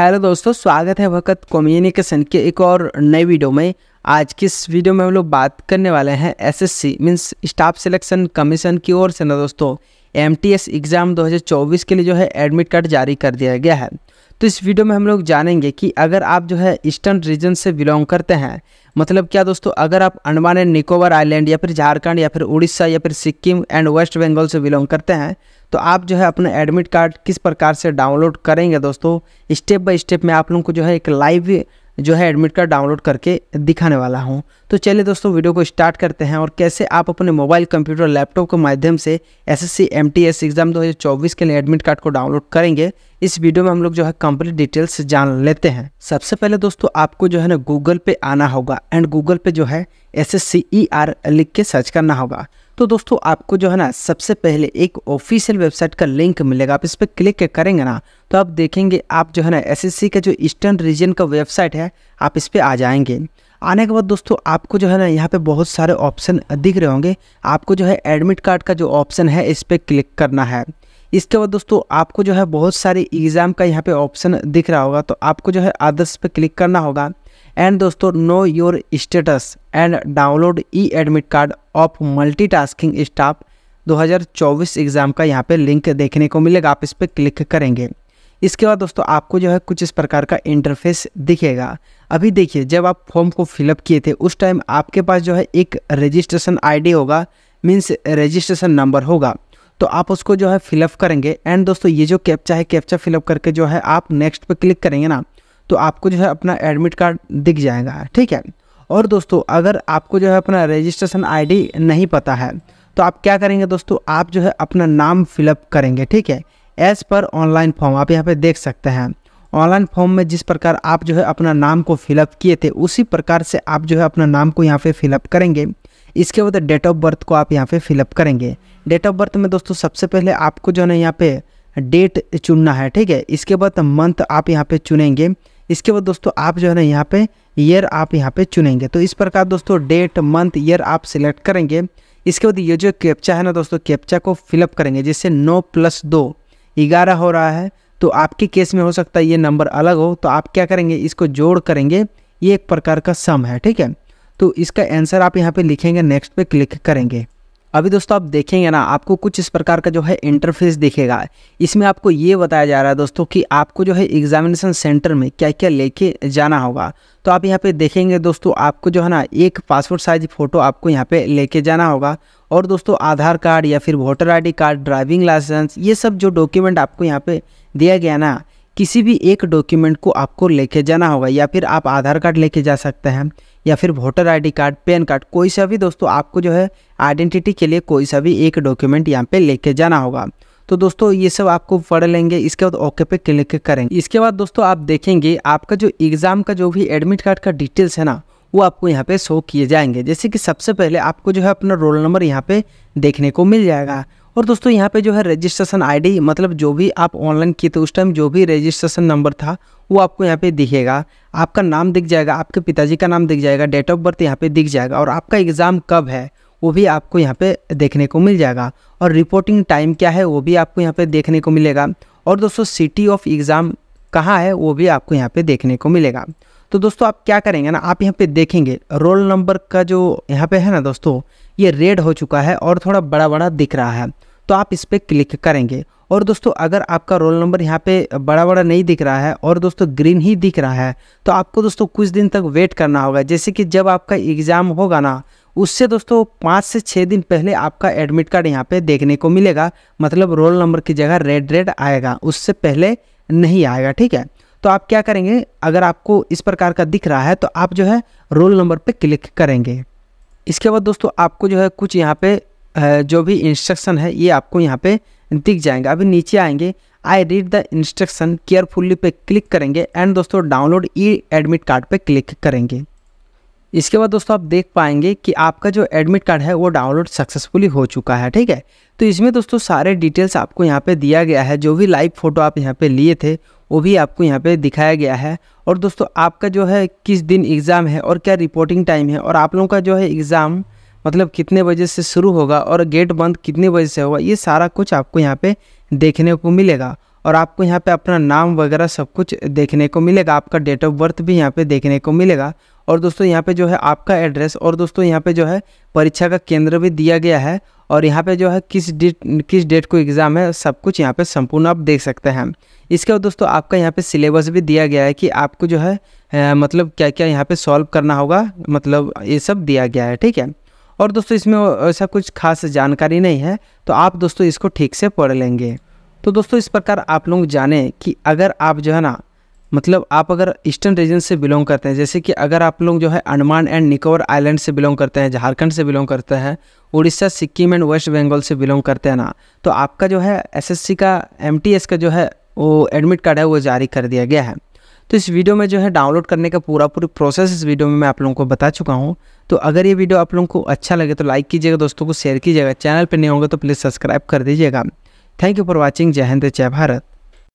hello दोस्तों स्वागत है वक्त कम्युनिकेशन के एक और नए वीडियो में आज की इस वीडियो में हम लोग बात करने वाले हैं SSC means staff selection commission की ओर से ना दोस्तों एमटीएस एग्ज़ाम 2024 के लिए जो है एडमिट कार्ड जारी कर दिया गया है तो इस वीडियो में हम लोग जानेंगे कि अगर आप जो है ईस्टर्न रीजन से बिलोंग करते हैं मतलब क्या दोस्तों अगर आप अंडमान एंड निकोबार आइलैंड या फिर झारखंड या फिर उड़ीसा या फिर सिक्किम एंड वेस्ट बंगाल से बिलोंग करते हैं तो आप जो है अपना एडमिट कार्ड किस प्रकार से डाउनलोड करेंगे दोस्तों स्टेप बाय स्टेप मैं आप लोगों को जो है एक लाइव जो है एडमिट कार्ड डाउनलोड करके दिखाने वाला हूँ तो चलिए दोस्तों वीडियो को स्टार्ट करते हैं और कैसे आप अपने मोबाइल कंप्यूटर लैपटॉप के माध्यम से एस एस एग्ज़ाम दो के लिए एडमिट कार्ड को डाउनलोड करेंगे इस वीडियो में हम लोग जो है कंप्लीट डिटेल्स जान लेते हैं सबसे पहले दोस्तों आपको जो है ना गूगल पे आना होगा एंड गूगल पे जो है एस एस e लिख के सर्च करना होगा तो दोस्तों आपको जो है ना सबसे पहले एक ऑफिशियल वेबसाइट का लिंक मिलेगा आप इस पर क्लिक करेंगे ना तो आप देखेंगे आप जो है ना एसएससी का जो ईस्टर्न रीजन का वेबसाइट है आप इस पर आ जाएंगे आने के बाद दोस्तों आपको जो है ना यहाँ पे बहुत सारे ऑप्शन दिख रहे होंगे आपको जो है एडमिट कार्ड का जो ऑप्शन है इस पर क्लिक करना है इसके बाद दोस्तों आपको जो है बहुत सारे एग्ज़ाम का यहाँ पे ऑप्शन दिख रहा होगा तो आपको जो है आदर्श पे क्लिक करना होगा एंड दोस्तों know your status and download e admit card of multitasking staff 2024 exam का यहाँ पे लिंक देखने को मिलेगा आप इस पर क्लिक करेंगे इसके बाद दोस्तों आपको जो है कुछ इस प्रकार का इंटरफेस दिखेगा अभी देखिए जब आप फॉर्म को फिलअप किए थे उस टाइम आपके पास जो है एक रजिस्ट्रेशन आईडी होगा मीन्स रजिस्ट्रेशन नंबर होगा तो आप उसको जो है फिलअप करेंगे एंड दोस्तों ये जो कैप्चा है कैप्चा फिलअप करके जो है आप नेक्स्ट पर क्लिक करेंगे ना तो आपको जो है अपना एडमिट कार्ड दिख जाएगा ठीक है और दोस्तों अगर आपको जो है अपना रजिस्ट्रेशन आईडी नहीं पता है तो आप क्या करेंगे दोस्तों आप जो है अपना नाम फिलअप करेंगे ठीक है एज़ पर ऑनलाइन फॉर्म आप यहाँ पर देख सकते हैं ऑनलाइन फॉर्म में जिस प्रकार आप जो है अपना नाम को फिलअप किए थे उसी प्रकार से आप जो है अपना नाम को यहाँ पर फिलअप करेंगे इसके बाद डेट ऑफ बर्थ को आप यहाँ पर फिलअप करेंगे डेट ऑफ बर्थ में दोस्तों सबसे पहले आपको जो है यहाँ पर डेट चुनना है ठीक है इसके बाद मंथ आप यहाँ पर चुनेंगे इसके बाद दोस्तों आप जो है ना यहाँ पे ईयर आप यहाँ पे चुनेंगे तो इस प्रकार दोस्तों डेट मंथ ईयर आप सिलेक्ट करेंगे इसके बाद ये जो कैप्चा है ना दोस्तों कैप्चा को फिलअप करेंगे जिससे नौ प्लस दो ग्यारह हो रहा है तो आपके केस में हो सकता है ये नंबर अलग हो तो आप क्या करेंगे इसको जोड़ करेंगे ये एक प्रकार का सम है ठीक है तो इसका आंसर आप यहाँ पे लिखेंगे नेक्स्ट पे क्लिक करेंगे अभी दोस्तों आप देखेंगे ना आपको कुछ इस प्रकार का जो है इंटरफेस दिखेगा इसमें आपको ये बताया जा रहा है दोस्तों कि आपको जो है एग्जामिनेशन सेंटर में क्या क्या लेके जाना होगा तो आप यहाँ पे देखेंगे दोस्तों आपको जो है ना एक पासपोर्ट साइज फ़ोटो आपको यहाँ पे लेके जाना होगा और दोस्तों आधार कार्ड या फिर voter I card driving licence ये सब जो डॉक्यूमेंट आपको यहाँ पे दिया गया ना किसी भी एक डॉक्यूमेंट को आपको लेके जाना होगा या फिर आप आधार कार्ड लेके जा सकते हैं या फिर voter ID card PAN card कोई सा भी दोस्तों आपको जो है आइडेंटिटी के लिए कोई सा भी एक डॉक्यूमेंट यहाँ पे लेके जाना होगा तो दोस्तों ये सब आपको पढ़ लेंगे इसके बाद ओके पे क्लिक करेंगे इसके बाद दोस्तों आप देखेंगे आपका जो एग्ज़ाम का जो भी एडमिट कार्ड का डिटेल्स है ना वो आपको यहाँ पे शो किए जाएंगे जैसे कि सबसे पहले आपको जो है अपना रोल नंबर यहाँ पे देखने को मिल जाएगा और दोस्तों यहाँ पे जो है रजिस्ट्रेशन आईडी मतलब जो भी आप ऑनलाइन किए थे उस टाइम जो भी रजिस्ट्रेशन नंबर था वो आपको यहाँ पे दिखेगा आपका नाम दिख जाएगा आपके पिताजी का नाम दिख जाएगा डेट ऑफ बर्थ यहाँ पे दिख जाएगा और आपका एग्ज़ाम कब है वो भी आपको यहाँ पे देखने को मिल जाएगा और रिपोर्टिंग टाइम क्या है वो भी आपको यहाँ पर देखने को मिलेगा और दोस्तों सिटी ऑफ एग्ज़ाम कहाँ है वो भी आपको यहाँ पर देखने को मिलेगा तो दोस्तों आप क्या करेंगे ना आप यहाँ पे देखेंगे रोल नंबर का जो यहाँ पे है ना दोस्तों ये रेड हो चुका है और थोड़ा बड़ा बड़ा दिख रहा है तो आप इस पर क्लिक करेंगे और दोस्तों अगर आपका रोल नंबर यहाँ पे बड़ा बड़ा नहीं दिख रहा है और दोस्तों ग्रीन ही दिख रहा है तो आपको दोस्तों कुछ दिन तक वेट करना होगा जैसे कि जब आपका एग्ज़ाम होगा ना उससे दोस्तों पाँच से छः दिन पहले आपका एडमिट कार्ड यहाँ पे देखने को मिलेगा मतलब रोल नंबर की जगह रेड रेड आएगा उससे पहले नहीं आएगा ठीक है तो आप क्या करेंगे अगर आपको इस प्रकार का दिख रहा है तो आप जो है रोल नंबर पर क्लिक करेंगे इसके बाद दोस्तों आपको जो है कुछ यहाँ पे जो भी इंस्ट्रक्शन है ये आपको यहाँ पे दिख जाएंगे अभी नीचे आएंगे I read the instruction carefully पे क्लिक करेंगे एंड दोस्तों डाउनलोड ई एडमिट कार्ड पे क्लिक करेंगे इसके बाद दोस्तों आप देख पाएंगे कि आपका जो एडमिट कार्ड है वो डाउनलोड सक्सेसफुली हो चुका है ठीक है तो इसमें दोस्तों सारे डिटेल्स आपको यहाँ पे दिया गया है जो भी लाइव फ़ोटो आप यहाँ पे लिए थे वो भी आपको यहाँ पे दिखाया गया है और दोस्तों आपका जो है किस दिन एग्ज़ाम है और क्या रिपोर्टिंग टाइम है और आप लोगों का जो है एग्ज़ाम मतलब कितने बजे से शुरू होगा और गेट बंद कितने बजे से होगा ये सारा कुछ आपको यहाँ पर देखने को मिलेगा और आपको यहाँ पर अपना नाम वगैरह सब कुछ देखने को मिलेगा आपका डेट ऑफ बर्थ भी यहाँ पर देखने को मिलेगा और दोस्तों यहाँ पे जो है आपका एड्रेस और दोस्तों यहाँ पे जो है परीक्षा का केंद्र भी दिया गया है और यहाँ पे जो है किस डेट किस डेट को एग्ज़ाम है सब कुछ यहाँ पे संपूर्ण आप देख सकते हैं इसके बाद दोस्तों आपका यहाँ पे सिलेबस भी दिया गया है कि आपको जो है आ, मतलब क्या क्या यहाँ पे सॉल्व करना होगा मतलब ये सब दिया गया है ठीक है और दोस्तों इसमें ऐसा कुछ खास जानकारी नहीं है तो आप दोस्तों इसको ठीक से पढ़ लेंगे तो दोस्तों इस प्रकार आप लोग जाने कि अगर आप जो है ना मतलब आप अगर ईस्टर्न रीजन से बिलोंग करते हैं जैसे कि अगर आप लोग जो है अंडमान एंड निकोबार आइलैंड से बिलोंग करते हैं झारखंड से बिलोंग करते हैं उड़ीसा सिक्किम एंड वेस्ट बंगाल से बिलोंग करते हैं ना तो आपका जो है एसएससी का एमटीएस का जो है वो एडमिट कार्ड है वो जारी कर दिया गया है तो इस वीडियो में जो है डाउनलोड करने का पूरा पूरी प्रोसेस इस वीडियो में मैं आप लोगों को बता चुका हूँ तो अगर ये वीडियो आप लोगों को अच्छा लगे तो लाइक कीजिएगा दोस्तों को शेयर कीजिएगा चैनल पर नहीं होंगे तो प्लीज़ सब्सक्राइब कर दीजिएगा थैंक यू फॉर वॉचिंग जय हिंद जय भारत